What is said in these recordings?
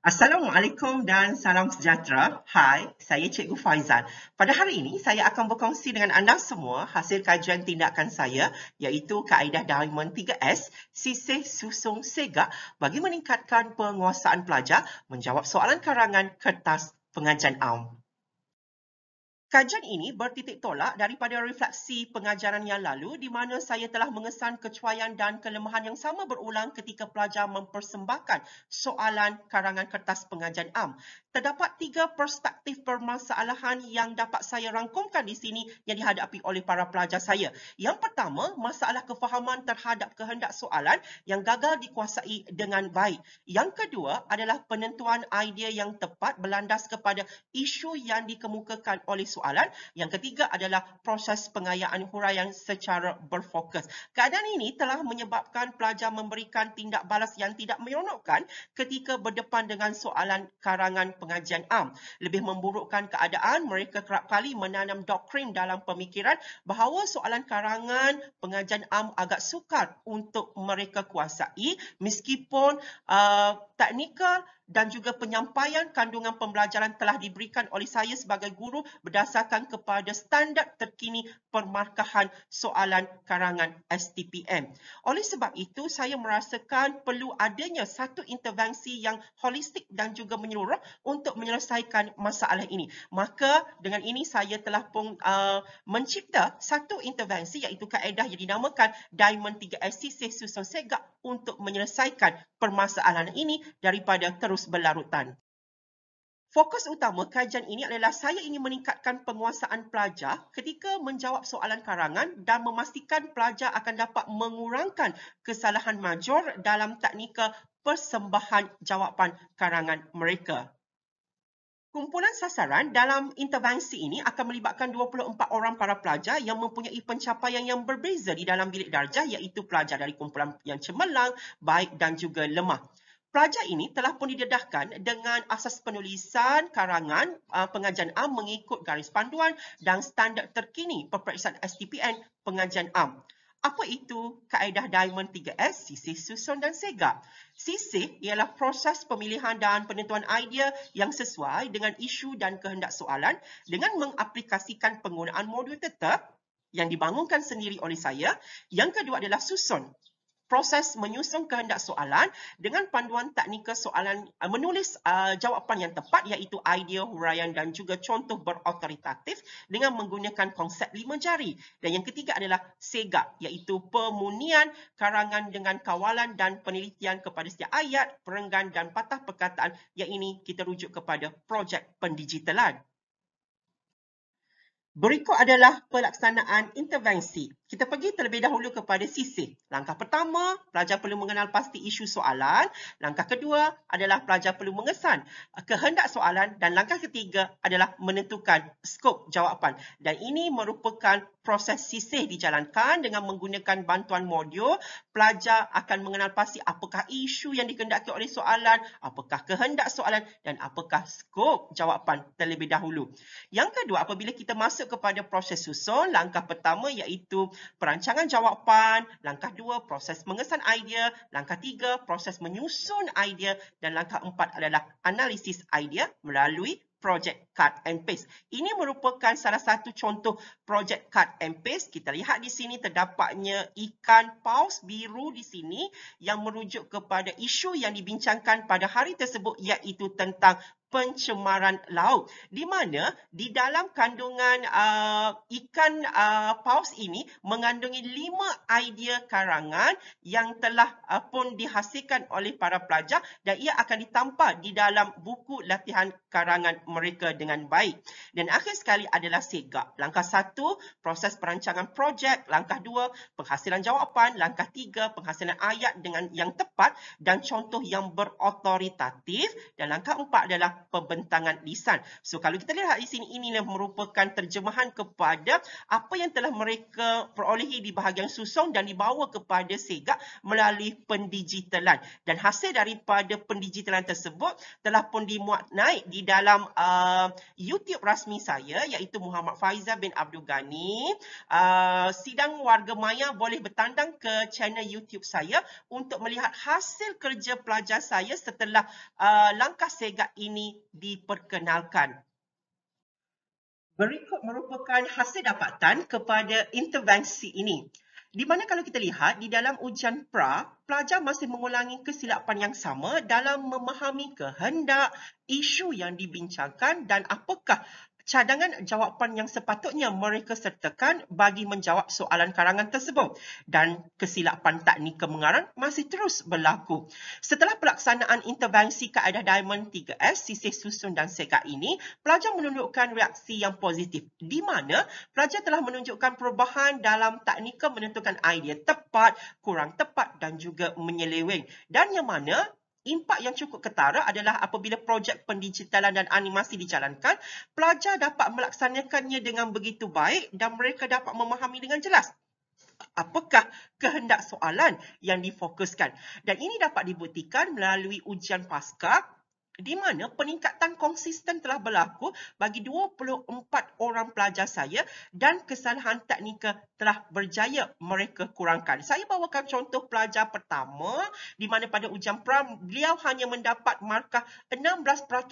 Assalamualaikum dan salam sejahtera. Hai, saya Cikgu Faizal. Pada hari ini, saya akan berkongsi dengan anda semua hasil kajian tindakan saya iaitu kaedah Diamond 3S, sisih susung segak bagi meningkatkan penguasaan pelajar menjawab soalan karangan kertas pengajian awam. Kajian ini bertitik tolak daripada refleksi pengajaran yang lalu di mana saya telah mengesan kecuaian dan kelemahan yang sama berulang ketika pelajar mempersembahkan soalan karangan kertas pengajian am. Terdapat tiga perspektif permasalahan yang dapat saya rangkumkan di sini yang dihadapi oleh para pelajar saya. Yang pertama, masalah kefahaman terhadap kehendak soalan yang gagal dikuasai dengan baik. Yang kedua adalah penentuan idea yang tepat berlandas kepada isu yang dikemukakan oleh soalan persoalan. Yang ketiga adalah proses pengayaan huraian secara berfokus. Keadaan ini telah menyebabkan pelajar memberikan tindak balas yang tidak menyeronokkan ketika berdepan dengan soalan karangan pengajian am. Lebih memburukkan keadaan, mereka kerap kali menanam doktrin dalam pemikiran bahawa soalan karangan pengajian am agak sukar untuk mereka kuasai meskipun uh, teknikal dan juga penyampaian kandungan pembelajaran telah diberikan oleh saya sebagai guru berdasarkan kepada standar terkini permarkahan soalan karangan STPM. Oleh sebab itu, saya merasakan perlu adanya satu intervensi yang holistik dan juga menyeluruh untuk menyelesaikan masalah ini. Maka dengan ini saya telah pun, uh, mencipta satu intervensi iaitu kaedah yang dinamakan Diamond 3SC Susan Segak untuk menyelesaikan permasalahan ini daripada terus terus berlarutan. Fokus utama kajian ini adalah saya ingin meningkatkan penguasaan pelajar ketika menjawab soalan karangan dan memastikan pelajar akan dapat mengurangkan kesalahan major dalam teknika persembahan jawapan karangan mereka. Kumpulan sasaran dalam intervensi ini akan melibatkan 24 orang para pelajar yang mempunyai pencapaian yang berbeza di dalam bilik darjah iaitu pelajar dari kumpulan yang cemerlang, baik dan juga lemah. Pelajar ini telah pun didedahkan dengan asas penulisan karangan uh, pengajian am mengikut garis panduan dan standar terkini peperiksaan STPN pengajian am. Apa itu kaedah Diamond 3S, Sisi, susun dan segak? Sisi ialah proses pemilihan dan penentuan idea yang sesuai dengan isu dan kehendak soalan dengan mengaplikasikan penggunaan modul tetap yang dibangunkan sendiri oleh saya. Yang kedua adalah susun proses menyusun kehendak soalan dengan panduan teknikal soalan uh, menulis uh, jawapan yang tepat iaitu idea, huraian dan juga contoh berautoritatif dengan menggunakan konsep lima jari. Dan yang ketiga adalah segak iaitu pemunian karangan dengan kawalan dan penelitian kepada setiap ayat, perenggan dan patah perkataan yang ini kita rujuk kepada projek pendigitalan. Berikut adalah pelaksanaan intervensi. Kita pergi terlebih dahulu kepada sisi. Langkah pertama, pelajar perlu mengenal pasti isu soalan. Langkah kedua adalah pelajar perlu mengesan eh, kehendak soalan. Dan langkah ketiga adalah menentukan skop jawapan. Dan ini merupakan proses sisi dijalankan dengan menggunakan bantuan modul. Pelajar akan mengenal pasti apakah isu yang dikendaki oleh soalan, apakah kehendak soalan dan apakah skop jawapan terlebih dahulu. Yang kedua, apabila kita masuk kepada proses susun, langkah pertama iaitu perancangan jawapan, langkah dua proses mengesan idea, langkah tiga proses menyusun idea dan langkah empat adalah analisis idea melalui projek cut and paste. Ini merupakan salah satu contoh projek cut and paste. Kita lihat di sini terdapatnya ikan paus biru di sini yang merujuk kepada isu yang dibincangkan pada hari tersebut iaitu tentang pencemaran laut. Di mana di dalam kandungan uh, ikan uh, paus ini mengandungi lima idea karangan yang telah uh, pun dihasilkan oleh para pelajar dan ia akan ditampak di dalam buku latihan karangan mereka dengan dengan baik. Dan akhir sekali adalah segak. Langkah satu, proses perancangan projek. Langkah dua, penghasilan jawapan. Langkah tiga, penghasilan ayat dengan yang tepat dan contoh yang berotoritatif. Dan langkah empat adalah pembentangan lisan. So, kalau kita lihat di sini, yang merupakan terjemahan kepada apa yang telah mereka perolehi di bahagian susung dan dibawa kepada segak melalui pendigitalan. Dan hasil daripada pendigitalan tersebut telah pun dimuat naik di dalam uh, YouTube rasmi saya iaitu Muhammad Faizal bin Abdul Ghani. Uh, sidang warga maya boleh bertandang ke channel YouTube saya untuk melihat hasil kerja pelajar saya setelah uh, langkah segak ini diperkenalkan. Berikut merupakan hasil dapatan kepada intervensi ini. Di mana kalau kita lihat di dalam ujian pra, pelajar masih mengulangi kesilapan yang sama dalam memahami kehendak isu yang dibincangkan dan apakah cadangan jawapan yang sepatutnya mereka sertakan bagi menjawab soalan karangan tersebut dan kesilapan teknik kemengaran masih terus berlaku. Setelah pelaksanaan intervensi kaedah Diamond 3S, sisih susun dan seka ini, pelajar menunjukkan reaksi yang positif di mana pelajar telah menunjukkan perubahan dalam teknik menentukan idea tepat, kurang tepat dan juga menyeleweng dan yang mana Impak yang cukup ketara adalah apabila projek pendigitalan dan animasi dijalankan, pelajar dapat melaksanakannya dengan begitu baik dan mereka dapat memahami dengan jelas apakah kehendak soalan yang difokuskan. Dan ini dapat dibuktikan melalui ujian pasca di mana peningkatan konsisten telah berlaku bagi 24 orang pelajar saya dan kesalahan teknikal telah berjaya mereka kurangkan. Saya bawakan contoh pelajar pertama di mana pada ujian pram beliau hanya mendapat markah 16%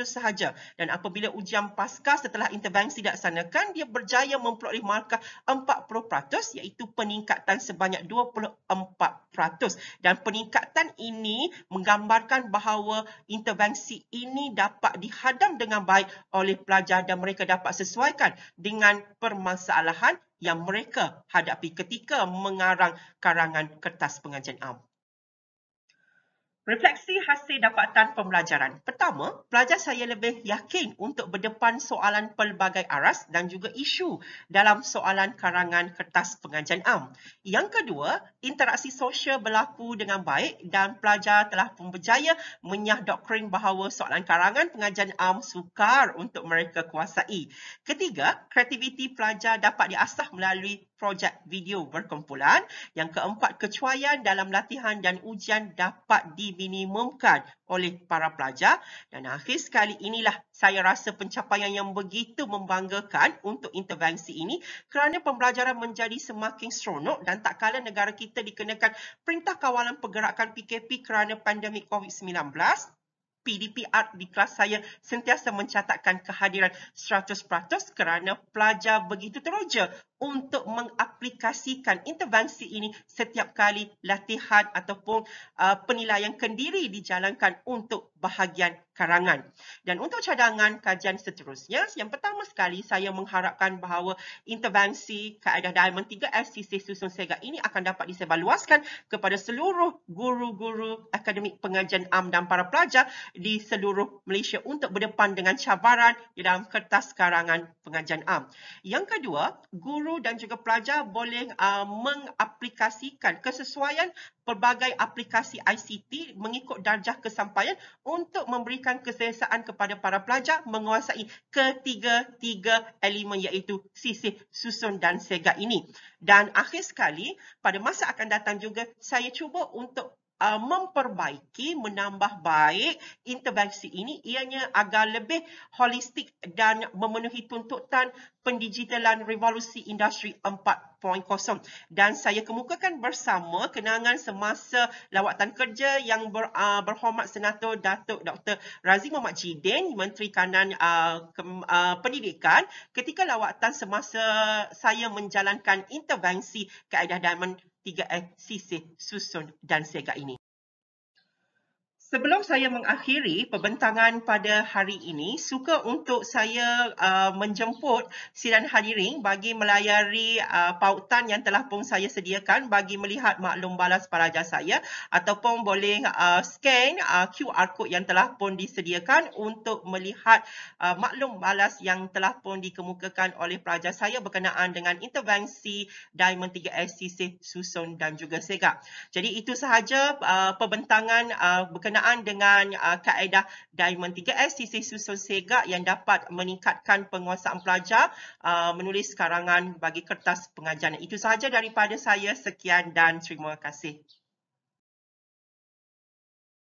sahaja dan apabila ujian pasca setelah intervensi dilaksanakan dia berjaya memperoleh markah 40% iaitu peningkatan sebanyak 24% dan peningkatan ini menggambarkan bahawa intervensi ini dapat dihadam dengan baik oleh pelajar dan mereka dapat sesuaikan dengan permasalahan yang mereka hadapi ketika mengarang karangan kertas pengajian am. Refleksi hasil dapatan pembelajaran. Pertama, pelajar saya lebih yakin untuk berdepan soalan pelbagai aras dan juga isu dalam soalan karangan kertas pengajian am. Yang kedua, interaksi sosial berlaku dengan baik dan pelajar telah pun berjaya menyah doktrin bahawa soalan karangan pengajian am sukar untuk mereka kuasai. Ketiga, kreativiti pelajar dapat diasah melalui projek video berkumpulan. Yang keempat, kecuaian dalam latihan dan ujian dapat diminimumkan oleh para pelajar. Dan akhir sekali inilah saya rasa pencapaian yang begitu membanggakan untuk intervensi ini kerana pembelajaran menjadi semakin seronok dan tak kala negara kita dikenakan Perintah Kawalan Pergerakan PKP kerana pandemik COVID-19 PDPR di kelas saya sentiasa mencatatkan kehadiran 100% kerana pelajar begitu teruja untuk mengaplikasikan intervensi ini setiap kali latihan ataupun uh, penilaian kendiri dijalankan untuk bahagian karangan. Dan untuk cadangan kajian seterusnya, yang pertama sekali saya mengharapkan bahawa intervensi kaedah Diamond 3 Sisi Susun Sega ini akan dapat disebarluaskan kepada seluruh guru-guru akademik pengajian am dan para pelajar di seluruh Malaysia untuk berdepan dengan cabaran di dalam kertas karangan pengajian am. Yang kedua, guru dan juga pelajar boleh uh, mengaplikasikan kesesuaian pelbagai aplikasi ICT mengikut darjah kesampaian untuk memberikan memberikan keselesaan kepada para pelajar menguasai ketiga-tiga elemen iaitu sisi susun dan segak ini. Dan akhir sekali, pada masa akan datang juga, saya cuba untuk Uh, memperbaiki, menambah baik intervensi ini ianya agar lebih holistik dan memenuhi tuntutan pendigitalan revolusi industri 4.0. Dan saya kemukakan bersama kenangan semasa lawatan kerja yang ber, uh, berhormat Senator Datuk Dr. Razim Mohd Jidin, Menteri Kanan uh, ke, uh, Pendidikan ketika lawatan semasa saya menjalankan intervensi keadaan Diamond 3 eh, sisi susun dan sega ini. Sebelum saya mengakhiri pembentangan pada hari ini, suka untuk saya uh, menjemput silan hadirin bagi melayari uh, pautan yang telah pun saya sediakan bagi melihat maklum balas pelajar saya ataupun boleh uh, scan uh, QR code yang telah pun disediakan untuk melihat uh, maklum balas yang telah pun dikemukakan oleh pelajar saya berkenaan dengan intervensi Diamond 3S, Sisih, Susun dan juga Sega. Jadi itu sahaja uh, perbentangan uh, berkenaan berkenaan dengan uh, kaedah Diamond 3S, sisi susun segak yang dapat meningkatkan penguasaan pelajar uh, menulis karangan bagi kertas pengajaran. Itu sahaja daripada saya. Sekian dan terima kasih.